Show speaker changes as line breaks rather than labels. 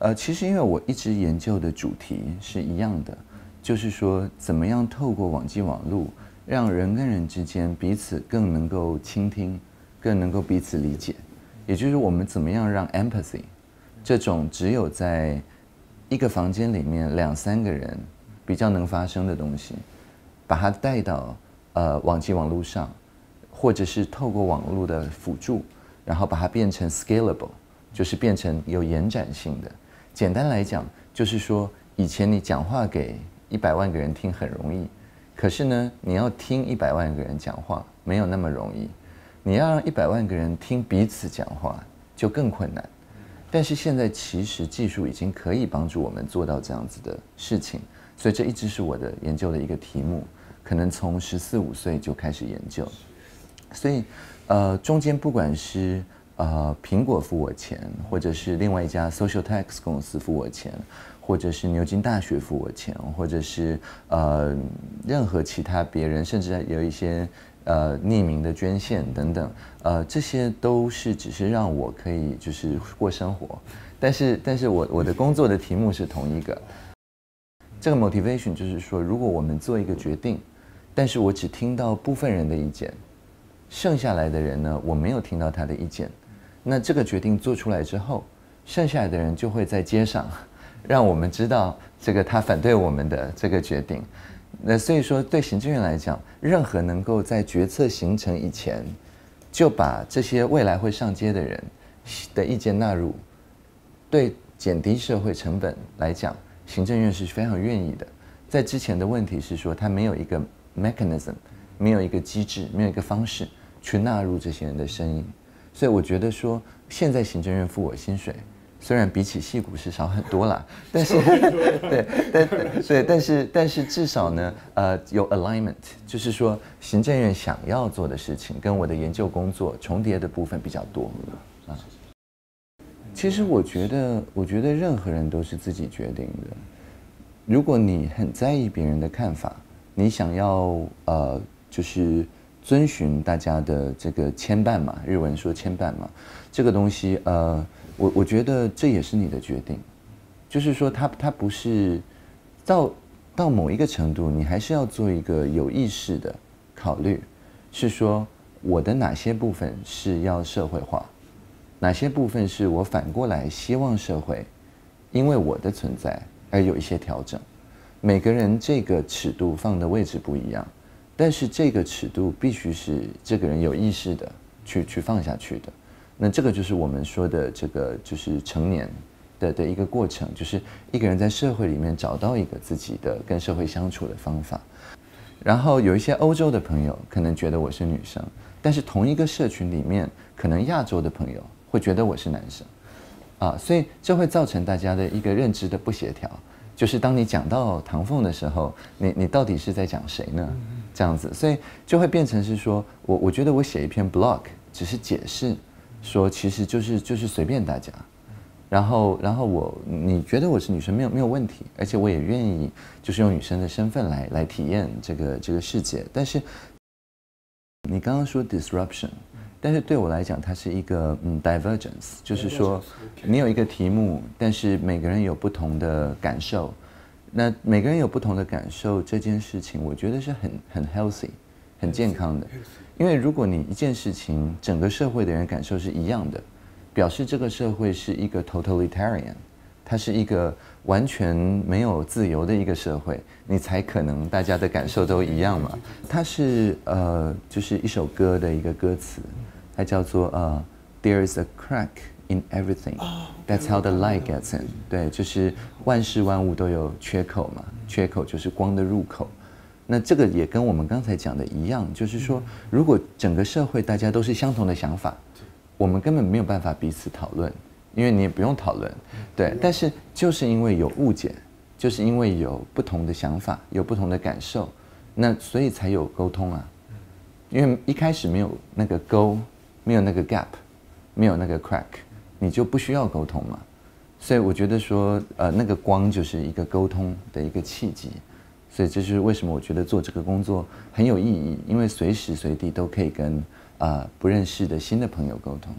呃，其实因为我一直研究的主题是一样的，就是说怎么样透过网际网路让人跟人之间彼此更能够倾听，更能够彼此理解，也就是我们怎么样让 empathy 这种只有在一个房间里面两三个人比较能发生的东西，把它带到呃网际网络上，或者是透过网络的辅助，然后把它变成 scalable，就是变成有延展性的。简单来讲，就是说，以前你讲话给一百万个人听很容易，可是呢，你要听一百万个人讲话没有那么容易，你要让一百万个人听彼此讲话就更困难。但是现在其实技术已经可以帮助我们做到这样子的事情，所以这一直是我的研究的一个题目，可能从十四五岁就开始研究。所以，呃，中间不管是。呃，苹果付我钱，或者是另外一家 Social Tax 公司付我钱，或者是牛津大学付我钱，或者是呃，任何其他别人，甚至有一些呃匿名的捐献等等，呃，这些都是只是让我可以就是过生活，但是但是我我的工作的题目是同一个，这个 motivation 就是说，如果我们做一个决定，但是我只听到部分人的意见，剩下来的人呢，我没有听到他的意见。那这个决定做出来之后，剩下的人就会在街上，让我们知道这个他反对我们的这个决定。那所以说，对行政院来讲，任何能够在决策形成以前，就把这些未来会上街的人的意见纳入，对减低社会成本来讲，行政院是非常愿意的。在之前的问题是说，他没有一个 mechanism，没有一个机制，没有一个方式去纳入这些人的声音。所以我觉得说，现在行政院付我薪水，虽然比起戏股是少很多啦，但是对，但对，但是但是至少呢，呃，有 alignment，就是说行政院想要做的事情跟我的研究工作重叠的部分比较多啊。其实我觉得，我觉得任何人都是自己决定的。如果你很在意别人的看法，你想要呃，就是。遵循大家的这个牵绊嘛，日文说牵绊嘛，这个东西，呃，我我觉得这也是你的决定，就是说，他他不是到到某一个程度，你还是要做一个有意识的考虑，是说我的哪些部分是要社会化，哪些部分是我反过来希望社会因为我的存在而有一些调整，每个人这个尺度放的位置不一样。但是这个尺度必须是这个人有意识的去去放下去的，那这个就是我们说的这个就是成年的的一个过程，就是一个人在社会里面找到一个自己的跟社会相处的方法。然后有一些欧洲的朋友可能觉得我是女生，但是同一个社群里面，可能亚洲的朋友会觉得我是男生，啊，所以这会造成大家的一个认知的不协调。就是当你讲到唐凤的时候，你你到底是在讲谁呢？这样子，所以就会变成是说，我我觉得我写一篇 blog 只是解释，说其实就是就是随便大家，然后然后我你觉得我是女生没有没有问题，而且我也愿意就是用女生的身份来来体验这个这个世界。但是你刚刚说 disruption，但是对我来讲它是一个嗯 divergence，就是说你有一个题目，但是每个人有不同的感受。那每个人有不同的感受，这件事情我觉得是很很 healthy，很健康的。因为如果你一件事情整个社会的人感受是一样的，表示这个社会是一个 totalitarian，它是一个完全没有自由的一个社会，你才可能大家的感受都一样嘛。它是呃，就是一首歌的一个歌词，它叫做呃，There's i a crack。In everything, that's how the light gets in. 对，就是万事万物都有缺口嘛，缺口就是光的入口。那这个也跟我们刚才讲的一样，就是说，如果整个社会大家都是相同的想法，我们根本没有办法彼此讨论，因为你也不用讨论。对，但是就是因为有误解，就是因为有不同的想法、有不同的感受，那所以才有沟通啊。因为一开始没有那个沟，没有那个 gap，没有那个 crack。你就不需要沟通嘛，所以我觉得说，呃，那个光就是一个沟通的一个契机，所以这是为什么我觉得做这个工作很有意义，因为随时随地都可以跟啊不认识的新的朋友沟通。